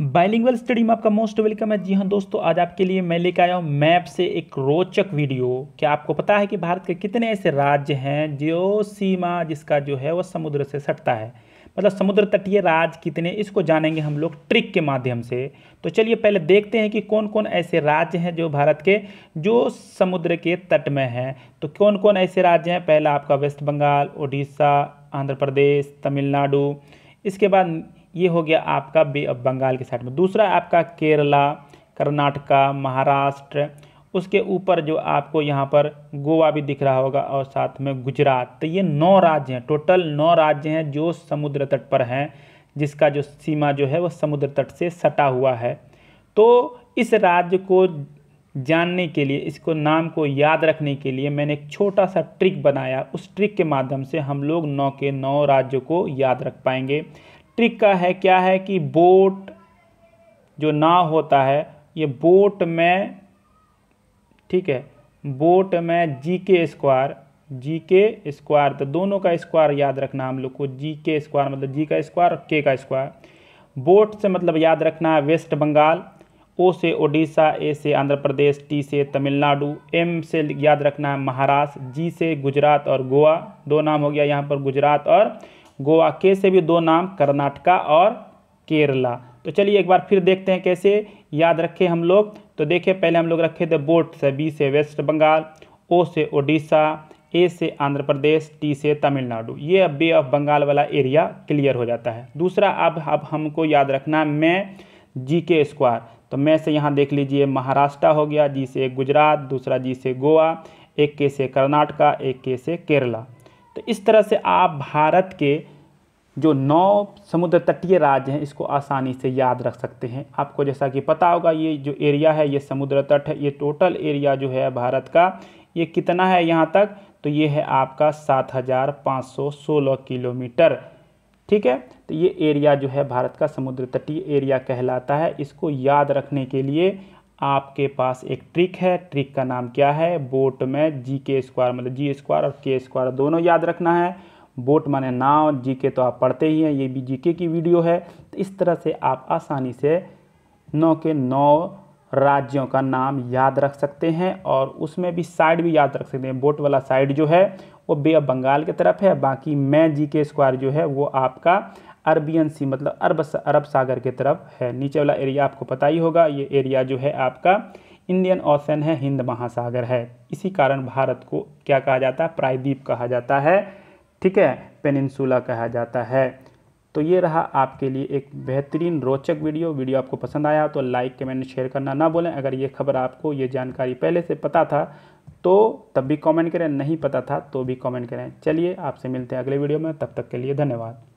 bilingual study में आपका most welcome है जी हाँ दोस्तों आज आपके लिए मैं लेकर आया हूँ मैप से एक रोचक वीडियो क्या आपको पता है कि भारत के कितने ऐसे राज्य हैं जो सीमा जिसका जो है वह समुद्र से सटता है मतलब समुद्र तटीय राज्य कितने इसको जानेंगे हम लोग ट्रिक के माध्यम से तो चलिए पहले देखते हैं कि कौन कौन ऐसे राज्य हैं जो भारत के जो समुद्र के तट में हैं तो कौन कौन ऐसे राज्य हैं पहला आपका वेस्ट बंगाल उड़ीसा आंध्र प्रदेश तमिलनाडु इसके बाद ये हो गया आपका बे ऑफ बंगाल के साइड में दूसरा आपका केरला कर्नाटका महाराष्ट्र उसके ऊपर जो आपको यहाँ पर गोवा भी दिख रहा होगा और साथ में गुजरात तो ये नौ राज्य हैं टोटल नौ राज्य हैं जो समुद्र तट पर हैं जिसका जो सीमा जो है वह समुद्र तट से सटा हुआ है तो इस राज्य को जानने के लिए इसको नाम को याद रखने के लिए मैंने एक छोटा सा ट्रिक बनाया उस ट्रिक के माध्यम से हम लोग नौ के नौ राज्यों को याद रख पाएंगे ट्रिक का है क्या है कि बोट जो नाव होता है ये बोट में ठीक है बोट में जी के स्क्वायर जी के स्क्वायर तो दोनों का स्क्वायर याद रखना हम लोग को जी के स्क्वायर मतलब जी का स्क्वायर और के का स्क्वायर बोट से मतलब याद रखना है वेस्ट बंगाल ओ से ओडिशा ए से आंध्र प्रदेश टी से तमिलनाडु एम से याद रखना है महाराष्ट्र जी से गुजरात और गोवा दो नाम हो गया यहाँ पर गुजरात और गोवा के से भी दो नाम कर्नाटका और केरला तो चलिए एक बार फिर देखते हैं कैसे याद रखें हम लोग तो देखिए पहले हम लोग रखे थे बोट से बी से वेस्ट बंगाल ओ से ओडिशा ए से आंध्र प्रदेश टी से तमिलनाडु ये अब बे ऑफ बंगाल वाला एरिया क्लियर हो जाता है दूसरा अब अब हमको याद रखना मैं जी के स्क्वायर तो मैं से यहाँ देख लीजिए महाराष्ट्र हो गया जी से गुजरात दूसरा जी से गोवा एक के से कर्नाटका एक के से केरला तो इस तरह से आप भारत के जो नौ समुद्र तटीय राज्य हैं इसको आसानी से याद रख सकते हैं आपको जैसा कि पता होगा ये जो एरिया है ये समुद्र तट है ये टोटल एरिया जो है भारत का ये कितना है यहाँ तक तो ये है आपका सात हज़ार पाँच सौ सोलह किलोमीटर ठीक है तो ये एरिया जो है भारत का समुद्र तटीय एरिया कहलाता है इसको याद रखने के लिए आपके पास एक ट्रिक है ट्रिक का नाम क्या है बोट में जी के स्क्वायर मतलब जी स्क्वायर और के स्क्वायर दोनों याद रखना है बोट माने नाव जी के तो आप पढ़ते ही हैं ये भी जी के की वीडियो है तो इस तरह से आप आसानी से नौ के नौ राज्यों का नाम याद रख सकते हैं और उसमें भी साइड भी याद रख सकते हैं बोट वाला साइड जो है वो बे ऑफ बंगाल की तरफ है बाकी मैं जी के स्क्वायर जो है वो आपका अरबियन सी मतलब अरब अरब सागर की तरफ है नीचे वाला एरिया आपको पता ही होगा ये एरिया जो है आपका इंडियन ओशन है हिंद महासागर है इसी कारण भारत को क्या कहा जाता है प्रायद्वीप कहा जाता है ठीक है पेनिनसुला कहा जाता है तो ये रहा आपके लिए एक बेहतरीन रोचक वीडियो वीडियो आपको पसंद आया तो लाइक कमेंट शेयर करना ना बोलें अगर ये खबर आपको ये जानकारी पहले से पता था तो तब भी कमेंट करें नहीं पता था तो भी कमेंट करें चलिए आपसे मिलते हैं अगले वीडियो में तब तक के लिए धन्यवाद